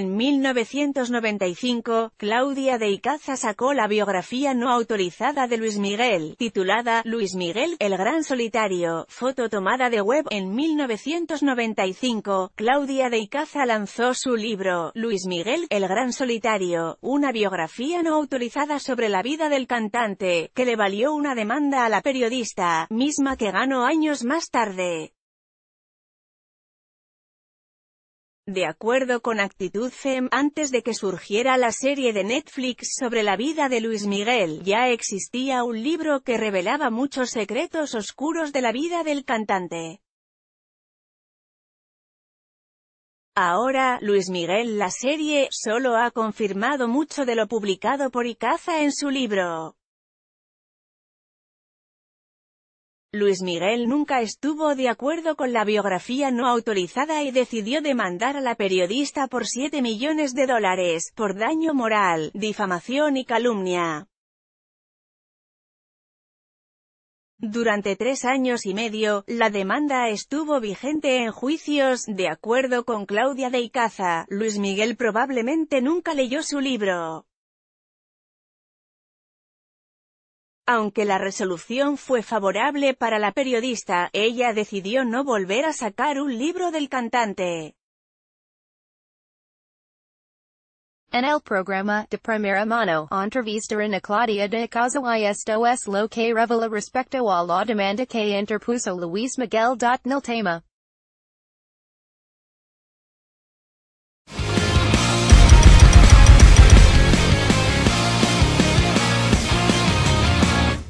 En 1995, Claudia de Icaza sacó la biografía no autorizada de Luis Miguel, titulada Luis Miguel, el gran solitario, foto tomada de web. En 1995, Claudia de Icaza lanzó su libro, Luis Miguel, el gran solitario, una biografía no autorizada sobre la vida del cantante, que le valió una demanda a la periodista, misma que ganó años más tarde. De acuerdo con Actitud Fem, antes de que surgiera la serie de Netflix sobre la vida de Luis Miguel, ya existía un libro que revelaba muchos secretos oscuros de la vida del cantante. Ahora, Luis Miguel la serie, solo ha confirmado mucho de lo publicado por Icaza en su libro. Luis Miguel nunca estuvo de acuerdo con la biografía no autorizada y decidió demandar a la periodista por 7 millones de dólares, por daño moral, difamación y calumnia. Durante tres años y medio, la demanda estuvo vigente en juicios, de acuerdo con Claudia de Icaza, Luis Miguel probablemente nunca leyó su libro. Aunque la resolución fue favorable para la periodista, ella decidió no volver a sacar un libro del cantante. En el programa de primera mano, entrevistaron a Claudia de Caso y esto es lo que revela respecto a la demanda que interpuso Luis Miguel. tema.